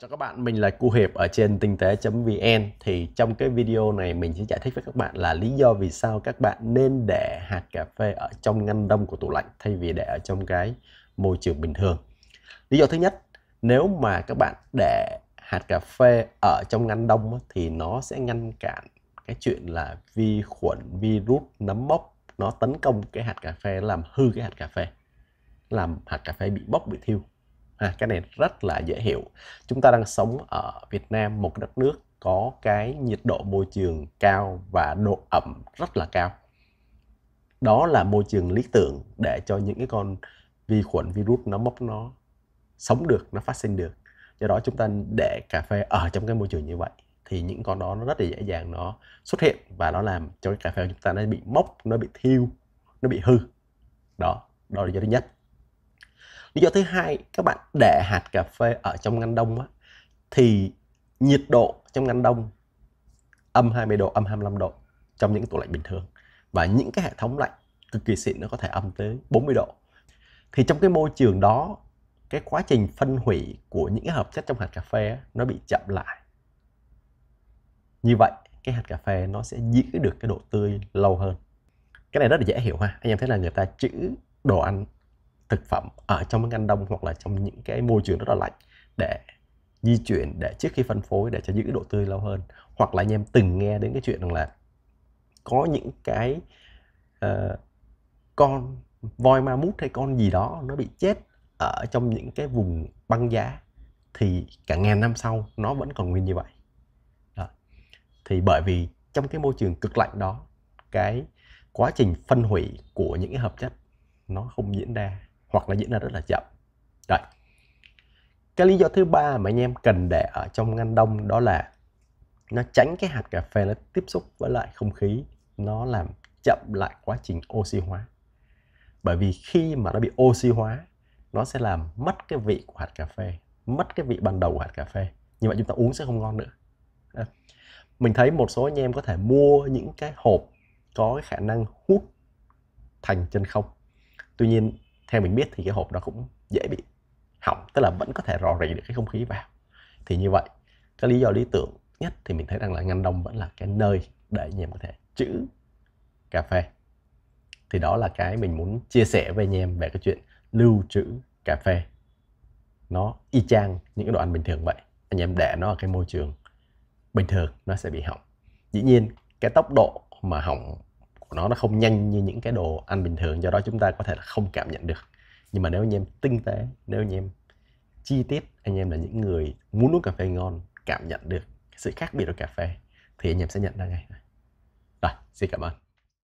Chào các bạn, mình là Cu Hiệp ở trên tinh tế.vn Thì trong cái video này mình sẽ giải thích với các bạn là lý do vì sao các bạn nên để hạt cà phê ở trong ngăn đông của tủ lạnh thay vì để ở trong cái môi trường bình thường Lý do thứ nhất, nếu mà các bạn để hạt cà phê ở trong ngăn đông thì nó sẽ ngăn cản cái chuyện là vi khuẩn, virus, nấm mốc nó tấn công cái hạt cà phê làm hư cái hạt cà phê làm hạt cà phê bị bốc bị thiêu à, cái này rất là dễ hiểu chúng ta đang sống ở Việt Nam một đất nước có cái nhiệt độ môi trường cao và độ ẩm rất là cao đó là môi trường lý tưởng để cho những cái con vi khuẩn virus nó mốc nó sống được nó phát sinh được do đó chúng ta để cà phê ở trong cái môi trường như vậy thì những con đó nó rất là dễ dàng nó xuất hiện và nó làm cho cái cà phê của chúng ta nó bị mốc nó bị thiêu nó bị hư đó đó là lý do thứ nhất lý do thứ hai các bạn để hạt cà phê ở trong ngăn đông á, thì nhiệt độ trong ngăn đông âm 20 độ, âm 25 độ trong những tủ lạnh bình thường và những cái hệ thống lạnh cực kỳ xịn nó có thể âm tới 40 độ thì trong cái môi trường đó cái quá trình phân hủy của những cái hợp chất trong hạt cà phê nó bị chậm lại như vậy cái hạt cà phê nó sẽ giữ được cái độ tươi lâu hơn cái này rất là dễ hiểu ha anh em thấy là người ta chữ đồ ăn thực phẩm ở trong cái ngăn đông hoặc là trong những cái môi trường rất là lạnh để di chuyển để trước khi phân phối để cho giữ độ tươi lâu hơn hoặc là anh em từng nghe đến cái chuyện rằng là có những cái uh, con voi ma mút hay con gì đó nó bị chết ở trong những cái vùng băng giá thì cả ngàn năm sau nó vẫn còn nguyên như vậy đó. thì bởi vì trong cái môi trường cực lạnh đó cái quá trình phân hủy của những cái hợp chất nó không diễn ra hoặc là diễn ra rất là chậm Đấy. cái lý do thứ ba mà anh em cần để ở trong ngăn đông đó là nó tránh cái hạt cà phê nó tiếp xúc với lại không khí nó làm chậm lại quá trình oxy hóa bởi vì khi mà nó bị oxy hóa nó sẽ làm mất cái vị của hạt cà phê mất cái vị ban đầu của hạt cà phê như vậy chúng ta uống sẽ không ngon nữa mình thấy một số anh em có thể mua những cái hộp có khả năng hút thành chân không tuy nhiên theo mình biết thì cái hộp nó cũng dễ bị hỏng tức là vẫn có thể rò rỉ được cái không khí vào thì như vậy cái lý do lý tưởng nhất thì mình thấy rằng là ngăn đông vẫn là cái nơi để anh em có thể chữ cà phê thì đó là cái mình muốn chia sẻ với anh em về cái chuyện lưu trữ cà phê nó y chang những cái đồ ăn bình thường vậy anh em để nó ở cái môi trường bình thường nó sẽ bị hỏng dĩ nhiên cái tốc độ mà hỏng của nó nó không nhanh như những cái đồ ăn bình thường do đó chúng ta có thể là không cảm nhận được nhưng mà nếu anh em tinh tế nếu anh em chi tiết anh em là những người muốn uống cà phê ngon cảm nhận được sự khác biệt của cà phê thì anh em sẽ nhận ra ngay rồi xin cảm ơn